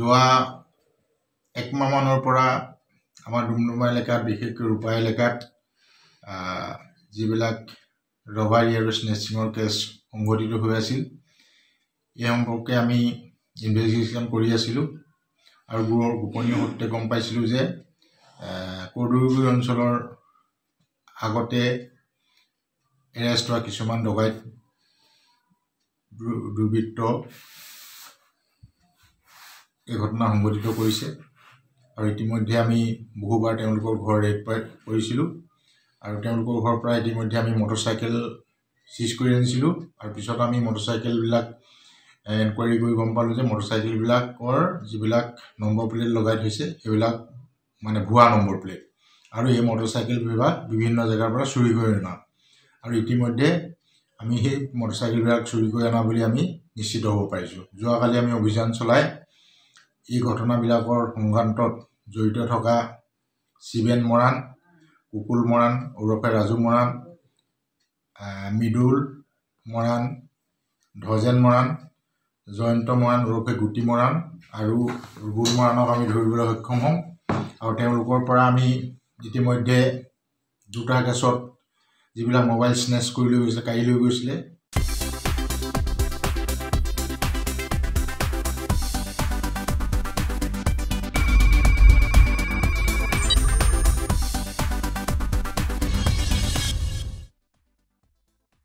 যোৱা একমাহমানৰ পৰা আমাৰ ডুমডুমা এলেকাত বিশেষকৈ ৰূপা এলেকাত যিবিলাক ৰবাৰী আৰু স্নেচিঙৰ কেছ সংঘটিত হৈ আছিল এই সম্পৰ্কে আমি ইনভেষ্টিগেশ্যন কৰি আছিলোঁ আৰু গুৰৰ গোপনীয় সূত্ৰে গম পাইছিলোঁ যে কৰ্দৈগুৰি অঞ্চলৰ আগতে এৰেষ্ট হোৱা কিছুমান ডকাইত দুৰ্বৃত্ত এই ঘটনা সংঘটিত কৰিছে আৰু ইতিমধ্যে আমি বহুবাৰ তেওঁলোকৰ ঘৰ ৰেড কৰিছিলোঁ আৰু তেওঁলোকৰ ঘৰৰ পৰা ইতিমধ্যে আমি মটৰচাইকেল চিজ কৰি আনিছিলোঁ আৰু পিছত আমি মটৰচাইকেলবিলাক এনকুৱাৰী কৰি গম পালোঁ যে মটৰচাইকেলবিলাকৰ যিবিলাক নম্বৰ প্লেট লগাই থৈছে সেইবিলাক মানে ভুৱা নম্বৰ প্লেট আৰু এই মটৰচাইকেলবিলাক বিভিন্ন জেগাৰ পৰা চুৰি কৰি অনা আৰু ইতিমধ্যে আমি সেই মটৰচাইকেলবিলাক চুৰি কৰি অনা বুলি আমি নিশ্চিত হ'ব পাৰিছোঁ যোৱাকালি আমি অভিযান চলাই এই ঘটনাবিলাকৰ সংক্ৰান্তত জড়িত থকা শিৱেন মৰাণ কুকুল মৰাণ ওৰফে ৰাজু মৰাণ মৃদুল মৰাণ ধজেন মৰাণ জয়ন্ত মৰাণ ওৰফে গুটি মৰাণ আৰু ৰুবুল মৰাণক আমি ধৰিবলৈ সক্ষম হওঁ আৰু তেওঁলোকৰ পৰা আমি ইতিমধ্যে দুটা কেছত যিবিলাক মোবাইল স্নেচ কৰি লৈ গৈছিলে কাঢ়ি লৈ গৈছিলে